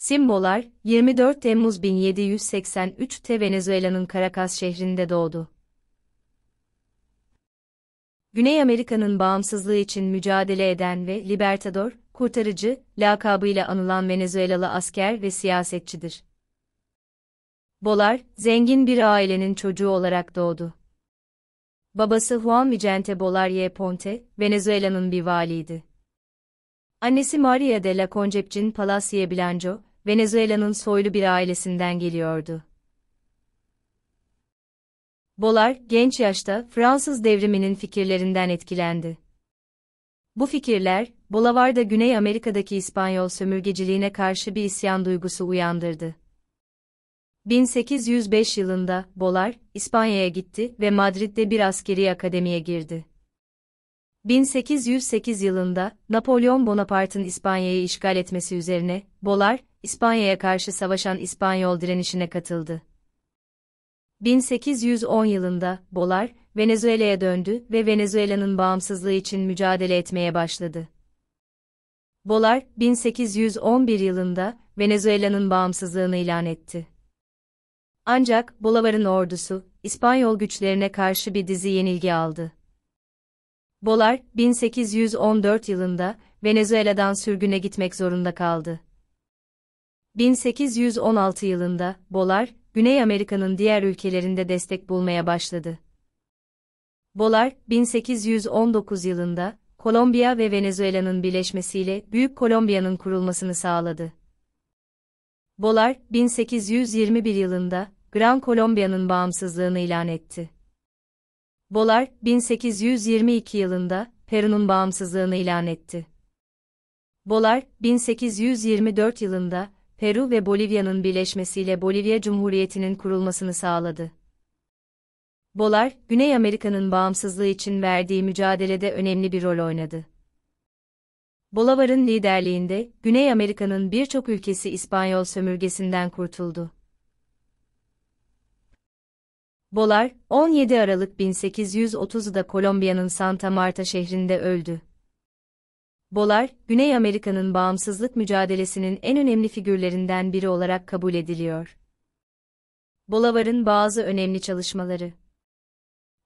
Simbolar, 24 Temmuz 1783'te Venezuela'nın Caracas şehrinde doğdu. Güney Amerika'nın bağımsızlığı için mücadele eden ve Libertador, kurtarıcı, lakabıyla anılan Venezuelalı asker ve siyasetçidir. Bolar, zengin bir ailenin çocuğu olarak doğdu. Babası Juan Vicente Bolar y Ponte, Venezuela'nın bir valiydi. Annesi Maria de la Concepción Palacio Blanco, Venezuela'nın soylu bir ailesinden geliyordu. Bolar, genç yaşta Fransız devriminin fikirlerinden etkilendi. Bu fikirler, Bolivar'da Güney Amerika'daki İspanyol sömürgeciliğine karşı bir isyan duygusu uyandırdı. 1805 yılında Bolar, İspanya'ya gitti ve Madrid'de bir askeri akademiye girdi. 1808 yılında Napolyon Bonaparte'ın İspanya'yı işgal etmesi üzerine Bolar, İspanya'ya karşı savaşan İspanyol direnişine katıldı. 1810 yılında Bolar, Venezuela'ya döndü ve Venezuela'nın bağımsızlığı için mücadele etmeye başladı. Bolar, 1811 yılında Venezuela'nın bağımsızlığını ilan etti. Ancak Bolivar'ın ordusu, İspanyol güçlerine karşı bir dizi yenilgi aldı. Bolar, 1814 yılında Venezuela'dan sürgüne gitmek zorunda kaldı. 1816 yılında Bolar, Güney Amerika'nın diğer ülkelerinde destek bulmaya başladı. Bolar, 1819 yılında Kolombiya ve Venezuela'nın birleşmesiyle Büyük Kolombiya'nın kurulmasını sağladı. Bolar, 1821 yılında Gran Kolombiya'nın bağımsızlığını ilan etti. Bolar, 1822 yılında Peru'nun bağımsızlığını ilan etti. Bolar, 1824 yılında Peru ve Bolivya'nın birleşmesiyle Bolivya Cumhuriyeti'nin kurulmasını sağladı. Bolar, Güney Amerika'nın bağımsızlığı için verdiği mücadelede önemli bir rol oynadı. Bolivar'ın liderliğinde Güney Amerika'nın birçok ülkesi İspanyol sömürgesinden kurtuldu. Bolar, 17 Aralık 1830'da Kolombiya'nın Santa Marta şehrinde öldü. Bolar, Güney Amerika'nın bağımsızlık mücadelesinin en önemli figürlerinden biri olarak kabul ediliyor. Bolavarın bazı önemli çalışmaları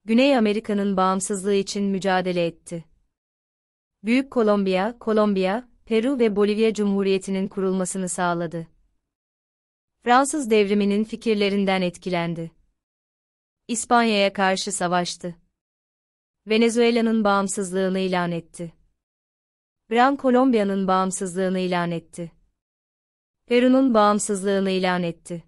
Güney Amerika'nın bağımsızlığı için mücadele etti. Büyük Kolombiya, Kolombiya, Peru ve Bolivya Cumhuriyeti'nin kurulmasını sağladı. Fransız devriminin fikirlerinden etkilendi. İspanya'ya karşı savaştı. Venezuela'nın bağımsızlığını ilan etti. Gran Kolombiya'nın bağımsızlığını ilan etti. Peru'nun bağımsızlığını ilan etti.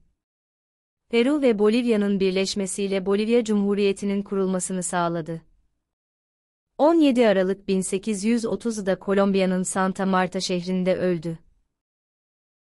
Peru ve Bolivya'nın birleşmesiyle Bolivya Cumhuriyeti'nin kurulmasını sağladı. 17 Aralık 1830'da Kolombiya'nın Santa Marta şehrinde öldü.